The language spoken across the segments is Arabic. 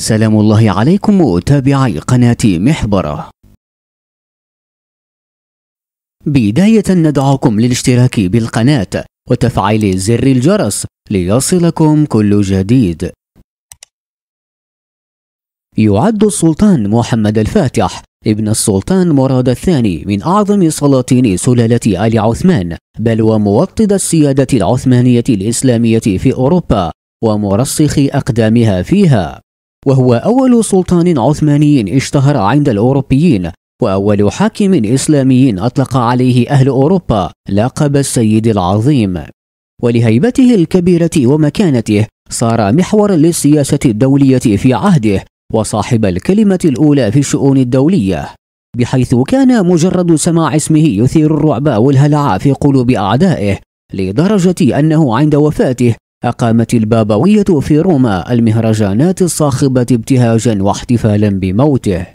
سلام الله عليكم متابعي قناة محبرة بداية ندعوكم للاشتراك بالقناة وتفعيل زر الجرس ليصلكم كل جديد يعد السلطان محمد الفاتح ابن السلطان مراد الثاني من أعظم سلاطين سلالة آل عثمان بل وموطد السيادة العثمانية الإسلامية في أوروبا ومرسخ أقدامها فيها وهو أول سلطان عثماني اشتهر عند الأوروبيين وأول حاكم إسلامي أطلق عليه أهل أوروبا لقب السيد العظيم ولهيبته الكبيرة ومكانته صار محورا للسياسة الدولية في عهده وصاحب الكلمة الأولى في الشؤون الدولية بحيث كان مجرد سماع اسمه يثير الرعب والهلع في قلوب أعدائه لدرجة أنه عند وفاته أقامت البابوية في روما المهرجانات الصاخبة ابتهاجا واحتفالا بموته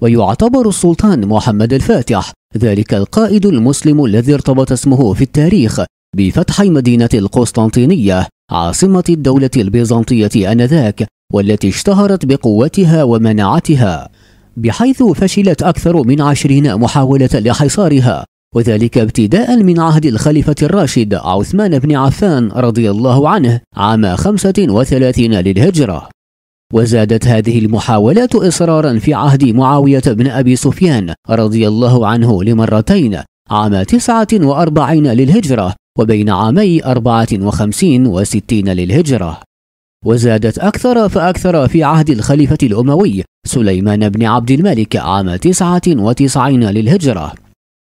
ويعتبر السلطان محمد الفاتح ذلك القائد المسلم الذي ارتبط اسمه في التاريخ بفتح مدينة القسطنطينية عاصمة الدولة البيزنطية آنذاك والتي اشتهرت بقوتها ومناعتها بحيث فشلت أكثر من عشرين محاولة لحصارها وذلك ابتداء من عهد الخليفة الراشد عثمان بن عفان رضي الله عنه عام 35 للهجرة وزادت هذه المحاولات إصرارا في عهد معاوية بن أبي سفيان رضي الله عنه لمرتين عام 49 للهجرة وبين عامي 54 و60 للهجرة وزادت أكثر فأكثر في عهد الخليفة الأموي سليمان بن عبد الملك عام 99 للهجرة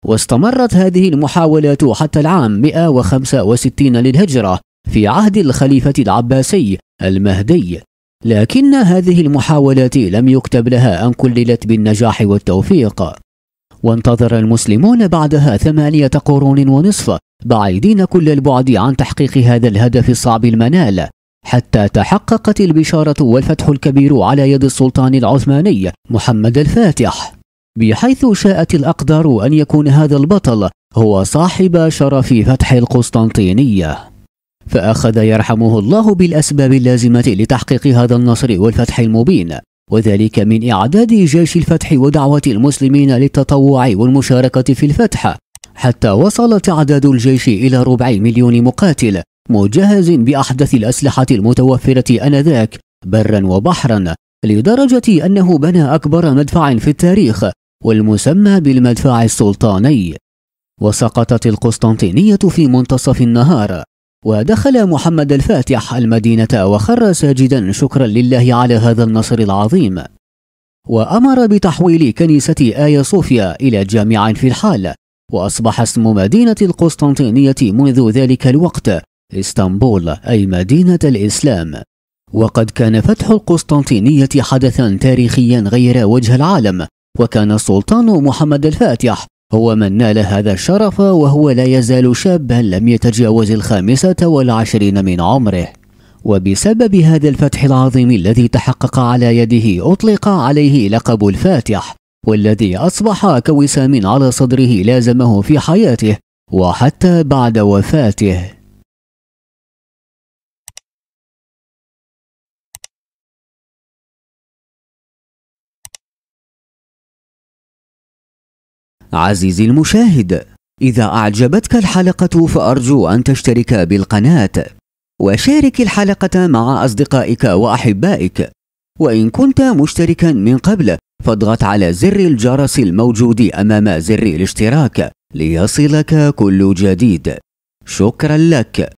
واستمرت هذه المحاولات حتى العام 165 للهجرة في عهد الخليفة العباسي المهدي لكن هذه المحاولات لم يكتب لها أن كللت بالنجاح والتوفيق وانتظر المسلمون بعدها ثمانية قرون ونصف بعيدين كل البعد عن تحقيق هذا الهدف الصعب المنال حتى تحققت البشارة والفتح الكبير على يد السلطان العثماني محمد الفاتح بحيث شاءت الأقدار أن يكون هذا البطل هو صاحب شرف فتح القسطنطينية فأخذ يرحمه الله بالأسباب اللازمة لتحقيق هذا النصر والفتح المبين وذلك من إعداد جيش الفتح ودعوة المسلمين للتطوع والمشاركة في الفتح حتى وصل تعداد الجيش إلى ربع مليون مقاتل مجهز بأحدث الأسلحة المتوفرة أنذاك برا وبحرا لدرجة أنه بنى أكبر مدفع في التاريخ والمسمى بالمدفع السلطاني وسقطت القسطنطينية في منتصف النهار ودخل محمد الفاتح المدينة وخر ساجدا شكرا لله على هذا النصر العظيم وأمر بتحويل كنيسة آيا صوفيا إلى جامع في الحال وأصبح اسم مدينة القسطنطينية منذ ذلك الوقت اسطنبول أي مدينة الإسلام وقد كان فتح القسطنطينية حدثا تاريخيا غير وجه العالم وكان السلطان محمد الفاتح هو من نال هذا الشرف وهو لا يزال شابا لم يتجاوز الخامسة والعشرين من عمره وبسبب هذا الفتح العظيم الذي تحقق على يده أطلق عليه لقب الفاتح والذي أصبح كوسام على صدره لازمه في حياته وحتى بعد وفاته عزيزي المشاهد إذا أعجبتك الحلقة فأرجو أن تشترك بالقناة وشارك الحلقة مع أصدقائك وأحبائك وإن كنت مشتركا من قبل فاضغط على زر الجرس الموجود أمام زر الاشتراك ليصلك كل جديد شكرا لك